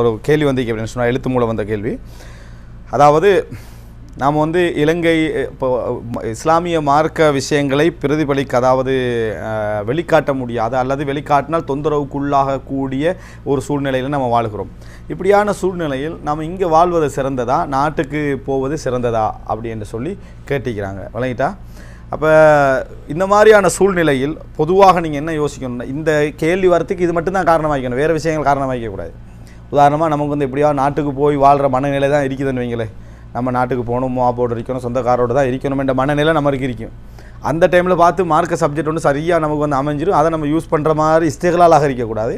ஒரு கேள்வி வந்து அப்படின்னு சொன்னால் எழுத்து மூலம் வந்த கேள்வி அதாவது நாம் வந்து இலங்கை இப்போ இஸ்லாமிய மார்க்க விஷயங்களை பிரதிபலிக்க அதாவது வெளிக்காட்ட முடியாத அல்லது வெளிக்காட்டினால் தொந்தரவுக்குள்ளாகக்கூடிய ஒரு சூழ்நிலையில் நம்ம வாழ்கிறோம் இப்படியான சூழ்நிலையில் நாம் இங்கே வாழ்வது சிறந்ததா நாட்டுக்கு போவது சிறந்ததா அப்படின்னு சொல்லி கேட்டிக்கிறாங்க விளங்கிட்டா அப்போ இந்த மாதிரியான சூழ்நிலையில் பொதுவாக நீங்கள் என்ன யோசிக்கணும்னா இந்த கேள்வி வரத்துக்கு இது மட்டும்தான் காரணமாகிக்கணும் வேறு விஷயங்கள் காரணமாகிக்கக்கூடாது உதாரணமாக நமக்கு வந்து எப்படியா நாட்டுக்கு போய் வாழ்கிற மனநிலை தான் இருக்குதுன்னு வைங்களேன் நம்ம நாட்டுக்கு போகணும் மாப்போடு இருக்கணும் சொந்தக்காரோடு தான் இருக்கணுமென்ற மனநிலை நமக்கு இருக்கும் அந்த டைமில் பார்த்து மார்க்க சப்ஜெக்ட் ஒன்று சரியாக நமக்கு வந்து அமைஞ்சிடும் அதை நம்ம யூஸ் பண்ணுற மாதிரி இஸ்தேகலாலாக இருக்கக்கூடாது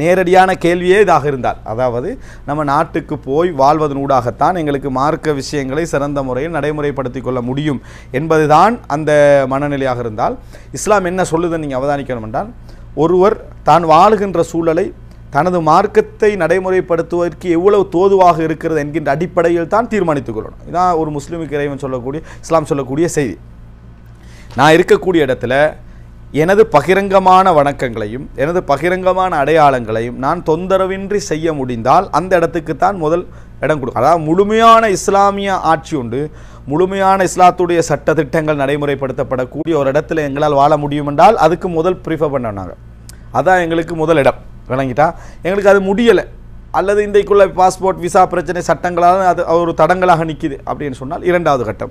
நேரடியான கேள்வியே இதாக இருந்தால் அதாவது நம்ம நாட்டுக்கு போய் வாழ்வதன் ஊடாகத்தான் எங்களுக்கு மார்க்க விஷயங்களை சிறந்த முறையில் நடைமுறைப்படுத்தி கொள்ள முடியும் என்பதுதான் அந்த மனநிலையாக இருந்தால் இஸ்லாம் என்ன சொல்லுதுன்னு நீங்கள் அவதானிக்கணும் என்றால் ஒருவர் தான் வாழுகின்ற சூழலை தனது மார்க்கத்தை நடைமுறைப்படுத்துவதற்கு எவ்வளவு தோதுவாக இருக்கிறது என்கின்ற அடிப்படையில் தான் தீர்மானித்துக் கொள்ளணும் இதான் ஒரு முஸ்லீமுக்கு இறைவன் சொல்லக்கூடிய இஸ்லாம் சொல்லக்கூடிய செய்தி நான் இருக்கக்கூடிய இடத்துல எனது பகிரங்கமான வணக்கங்களையும் எனது பகிரங்கமான அடையாளங்களையும் நான் தொந்தரவின்றி செய்ய முடிந்தால் அந்த இடத்துக்கு தான் முதல் இடம் கொடுக்கும் அதாவது முழுமையான இஸ்லாமிய ஆட்சி உண்டு முழுமையான இஸ்லாத்துடைய சட்ட திட்டங்கள் நடைமுறைப்படுத்தப்படக்கூடிய ஒரு இடத்துல எங்களால் வாழ முடியும் என்றால் அதுக்கு முதல் ப்ரிஃபர் பண்ணாங்க அதான் எங்களுக்கு முதல் இடம் விளங்கிட்டா எங்களுக்கு அது முடியலை அல்லது இன்றைக்குள்ள பாஸ்போர்ட் விசா பிரச்சனை சட்டங்களால் அது ஒரு தடங்களாக நிற்கிது அப்படின்னு சொன்னால் இரண்டாவது கட்டம்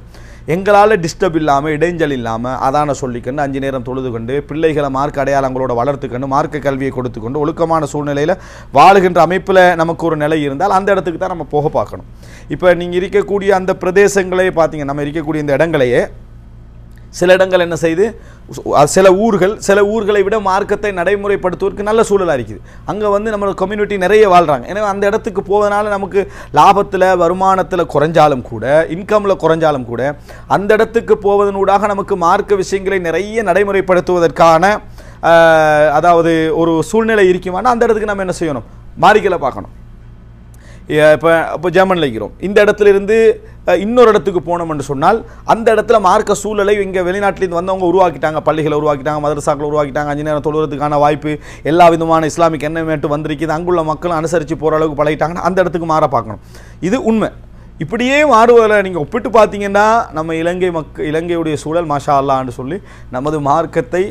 எங்களால் டிஸ்டர்ப் இல்லாமல் இடைஞ்சல் இல்லாமல் அதான சொல்லிக்கொண்டு அஞ்சு நேரம் தொழுது கொண்டு பிள்ளைகளை மார்க் அடையாளங்களோட வளர்த்துக்கொண்டு மார்க்க கல்வியை கொடுத்துக்கொண்டு ஒழுக்கமான சூழ்நிலையில் வாழுகின்ற அமைப்பில் நமக்கு ஒரு நிலை இருந்தால் அந்த இடத்துக்கு தான் நம்ம போக பார்க்கணும் இப்போ நீங்கள் இருக்கக்கூடிய அந்த பிரதேசங்களே பார்த்தீங்க நம்ம இருக்கக்கூடிய இந்த இடங்களையே சில இடங்கள் என்ன செய்து சில ஊர்கள் சில ஊர்களை விட மார்க்கத்தை நடைமுறைப்படுத்துவதற்கு நல்ல சூழலாக இருக்குது அங்கே வந்து நம்மளோட கம்யூனிட்டி நிறைய வாழ்கிறாங்க ஏன்னா அந்த இடத்துக்கு போவதனால நமக்கு லாபத்தில் வருமானத்தில் குறைஞ்சாலும் கூட இன்கமில் குறைஞ்சாலும் கூட அந்த இடத்துக்கு போவதனூடாக நமக்கு மார்க்க விஷயங்களை நிறைய நடைமுறைப்படுத்துவதற்கான அதாவது ஒரு சூழ்நிலை இருக்குமானா அந்த இடத்துக்கு நம்ம என்ன செய்யணும் மாறிக்கலை பார்க்கணும் இப்போ இப்போ ஜெர்மனில் இருக்கிறோம் இந்த இடத்துல இருந்து இன்னொரு இடத்துக்கு போனோம்னு சொன்னால் அந்த இடத்துல மார்க்க சூழலை இங்கே வெளிநாட்டிலேருந்து வந்தவங்க உருவாக்கிட்டாங்க பள்ளிகளை உருவாக்கிட்டாங்க மதரசாக்களை உருவாக்கிட்டாங்க அஞ்சு நேரம் தொழுகிறதுக்கான வாய்ப்பு எல்லா விதமான இஸ்லாமிக் எண்ணமேட்டு வந்திருக்குது அங்குள்ள மக்களும் அனுசரித்து போகிற அளவுக்கு பழகிட்டாங்கன்னா அந்த இடத்துக்கு மாற பார்க்கணும் இது உண்மை இப்படியே மாறுவதில் நீங்கள் ஒப்பிட்டு பார்த்தீங்கன்னா நம்ம இலங்கை மக்க இலங்கையுடைய சூழல் மாஷா அல்லான்னு சொல்லி நமது மார்க்கத்தை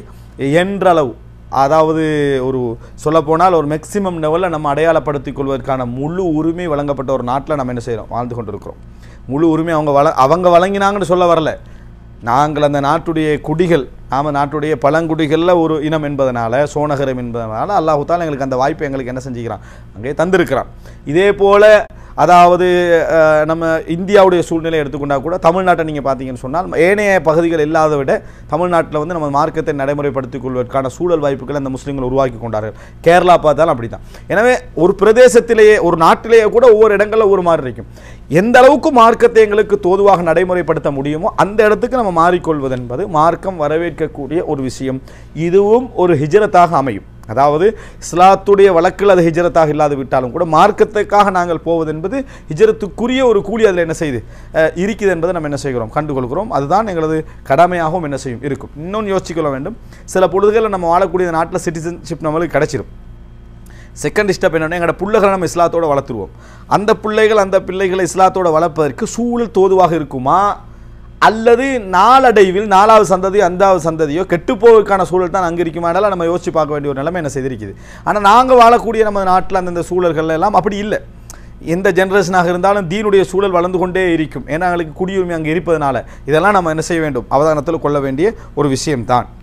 என்றளவு அதாவது ஒரு சொல்லப்போனால் ஒரு மேக்சிமம் லெவலில் நம்ம அடையாளப்படுத்திக் கொள்வதற்கான முழு உரிமை வழங்கப்பட்ட ஒரு நாட்டில் நம்ம என்ன செய்கிறோம் வாழ்ந்து கொண்டிருக்கிறோம் முழு உரிமை அவங்க வள அவங்க வழங்கினாங்கன்னு சொல்ல வரல நாங்கள் அந்த நாட்டுடைய குடிகள் நாம் நாட்டுடைய பழங்குடிகளில் ஒரு இனம் என்பதனால் சோனகரம் என்பதனால் அல்லாஹுத்தால் எங்களுக்கு அந்த வாய்ப்பை எங்களுக்கு என்ன செஞ்சுக்கிறான் அங்கே தந்திருக்கிறான் இதே போல் அதாவது நம்ம இந்தியாவுடைய சூழ்நிலை எடுத்துக்கொண்டால் கூட தமிழ்நாட்டை நீங்கள் பார்த்தீங்கன்னு சொன்னால் ஏனைய பகுதிகள் இல்லாத விட தமிழ்நாட்டில் வந்து நம்ம மார்க்கத்தை நடைமுறைப்படுத்திக் கொள்வதற்கான சூழல் வாய்ப்புகள் அந்த முஸ்லீம்கள் உருவாக்கி கொண்டார்கள் கேரளா பார்த்தாலும் அப்படி தான் எனவே ஒரு பிரதேசத்திலேயே ஒரு நாட்டிலேயே கூட ஒவ்வொரு இடங்களில் ஒரு மாதிரி இருக்கும் எந்த அளவுக்கு மார்க்கத்தை எங்களுக்கு தோதுவாக நடைமுறைப்படுத்த முடியுமோ அந்த இடத்துக்கு நம்ம மாறிக்கொள்வது என்பது மார்க்கம் வரவேற்கக்கூடிய ஒரு விஷயம் இதுவும் ஒரு ஹிஜரத்தாக அமையும் அதாவது இஸ்லாத்துடைய வழக்கில் அது ஹிஜரத்தாக இல்லாது விட்டாலும் கூட மார்க்கத்துக்காக நாங்கள் போவது என்பது ஹிஜரத்துக்குரிய ஒரு கூலி அதில் என்ன செய்து இருக்குது என்பதை நம்ம என்ன செய்கிறோம் கண்டுகொள்கிறோம் அதுதான் எங்களது கடமையாகவும் என்ன செய்யும் இருக்கும் இன்னொன்று யோசிச்சுக்கொள்ள வேண்டும் சில பொழுதுகளில் நம்ம வாழக்கூடிய நாட்டில் சிட்டிசன்ஷிப் நம்மளுக்கு கிடச்சிரும் செகண்ட் ஸ்டெப் என்னென்னா எங்களோட பிள்ளைகளை நம்ம இஸ்லாத்தோடு வளர்த்துருவோம் அந்த பிள்ளைகள் அந்த பிள்ளைகளை இஸ்லாத்தோடு வளர்ப்பதற்கு சூழல் தோதுவாக இருக்குமா அல்லது நாளடைவில் நாலாவது சந்ததி அஞ்சாவது சந்ததியோ கெட்டுப்போவதற்கான சூழல் தான் அங்கே இருக்குமானால நம்ம யோசித்து பார்க்க வேண்டிய ஒரு நிலைமை என்ன செய்திருக்குது ஆனால் நாங்கள் வாழக்கூடிய நம்ம நாட்டில் அந்தந்த சூழல்கள் எல்லாம் அப்படி இல்லை எந்த ஜென்ரேஷனாக இருந்தாலும் தீனுடைய சூழல் வளர்ந்து கொண்டே இருக்கும் ஏன்னா அவங்களுக்கு குடியுரிமை அங்கே இருப்பதனால இதெல்லாம் நம்ம என்ன செய்ய வேண்டும் அவதானத்தில் கொள்ள வேண்டிய ஒரு விஷயம்தான்